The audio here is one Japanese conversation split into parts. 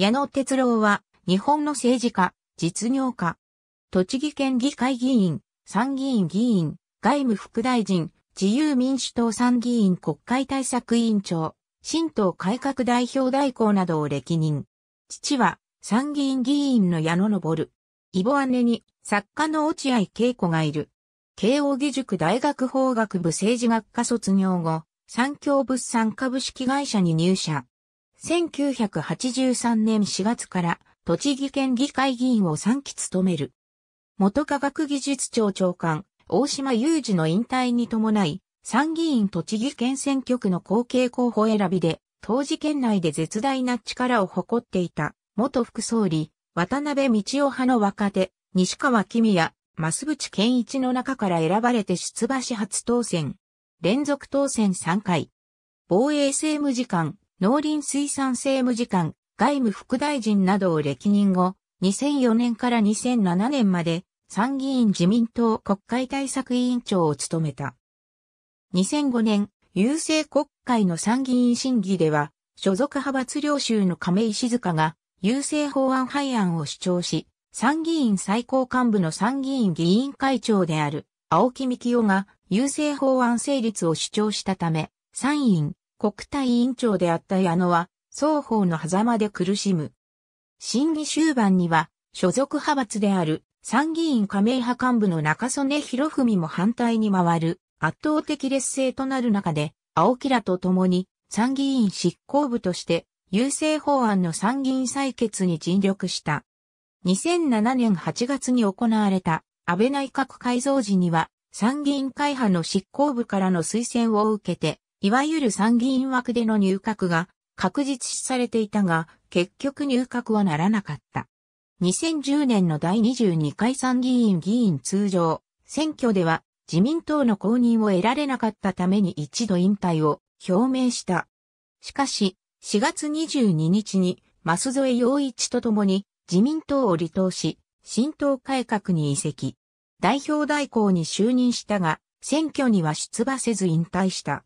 矢野哲郎は、日本の政治家、実業家、栃木県議会議員、参議院議員、外務副大臣、自由民主党参議院国会対策委員長、新党改革代表代行などを歴任。父は、参議院議員の矢野昇。イボ姉に、作家の落合恵子がいる。慶応義塾大学法学部政治学科卒業後、産協物産株式会社に入社。1983年4月から栃木県議会議員を3期務める。元科学技術庁長官、大島雄二の引退に伴い、参議院栃木県選挙区の後継候補選びで、当時県内で絶大な力を誇っていた、元副総理、渡辺道夫派の若手、西川君也、増渕健一の中から選ばれて出馬し初当選。連続当選3回。防衛政務次官、農林水産政務次官、外務副大臣などを歴任後、2004年から2007年まで参議院自民党国会対策委員長を務めた。2005年、郵政国会の参議院審議では、所属派閥領州の亀井静香が、郵政法案廃案を主張し、参議院最高幹部の参議院議員会長である青木幹雄が、郵政法案成立を主張したため、参院国対委員長であった矢野は、双方の狭間で苦しむ。審議終盤には、所属派閥である参議院加盟派幹部の中曽根博文も反対に回る圧倒的劣勢となる中で、青木らと共に参議院執行部として優勢法案の参議院採決に尽力した。2007年8月に行われた安倍内閣改造時には参議院会派の執行部からの推薦を受けていわゆる参議院枠での入閣が確実視されていたが、結局入閣はならなかった。2010年の第22回参議院議員通常選挙では自民党の公認を得られなかったために一度引退を表明した。しかし、4月22日に舛添洋一と共に自民党を離党し、新党改革に移籍。代表代行に就任したが、選挙には出馬せず引退した。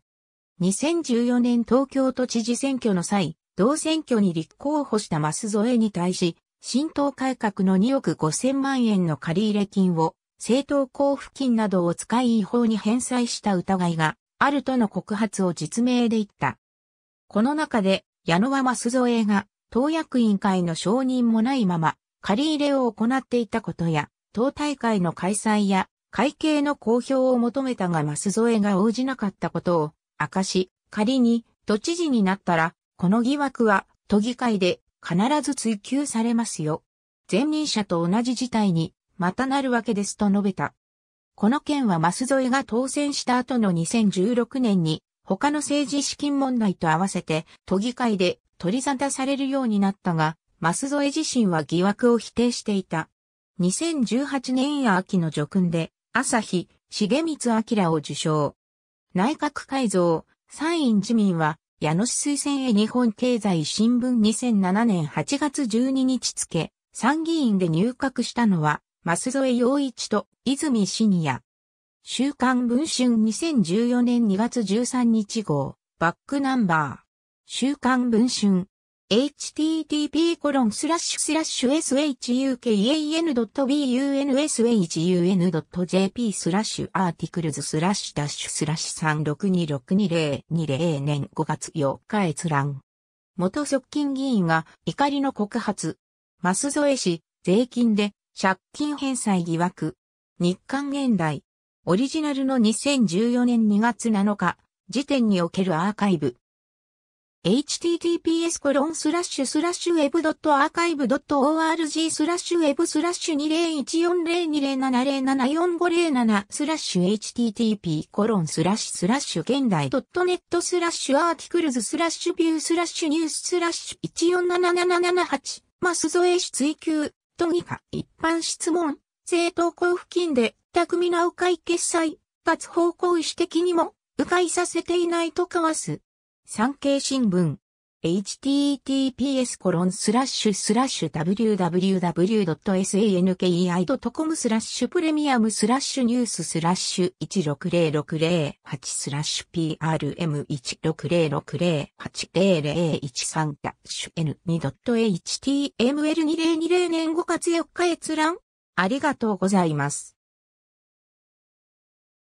2014年東京都知事選挙の際、同選挙に立候補した舛添に対し、新党改革の2億5000万円の借入金を、政党交付金などを使い違法に返済した疑いがあるとの告発を実名で言った。この中で、矢野は舛添が、党役員会の承認もないまま、借入れを行っていたことや、党大会の開催や、会計の公表を求めたが舛添が応じなかったことを、明かし、仮に都知事になったら、この疑惑は都議会で必ず追及されますよ。前任者と同じ事態にまたなるわけですと述べた。この件は舛添が当選した後の2016年に他の政治資金問題と合わせて都議会で取り沙汰されるようになったが、舛添自身は疑惑を否定していた。2018年秋の叙勲で、朝日、重光明を受賞。内閣改造、参院自民は、矢野市推薦へ日本経済新聞2007年8月12日付、参議院で入閣したのは、舛添陽一と泉信也。週刊文春2014年2月13日号、バックナンバー。週刊文春 http://sukan.bun.shun.jp h スラッシュアーティクルズスラッシュダッシュスラッシュ36262020年5月4日閲覧。元側近議員が怒りの告発。舛添氏、税金で借金返済疑惑。日刊現代。オリジナルの2014年2月7日時点におけるアーカイブ。https コロンスラッシュスラッシュ web.archive.org スラッシュウェブスラッシュ2 0 1 4 0 2 0 7 0 7 4 5零七スラッシュ http コロンスラッシュスラッシュ現代 .net スラッシュアーティクルズスラッシュビュースラッシュニューススラッシュ147778マスゾエ氏追求都議会一般質問政党交付金で匠直会決済かつ方向意指的にも迂回させていないと交わす産経新聞 https コロンスラッシュスラッシュ www.sankei.com スラッシュプレミアムスラッシュニューススラッシュ160608スラッシュ PRM160608001 ダ N2.html2020 年5月4日閲覧ありがとうございます。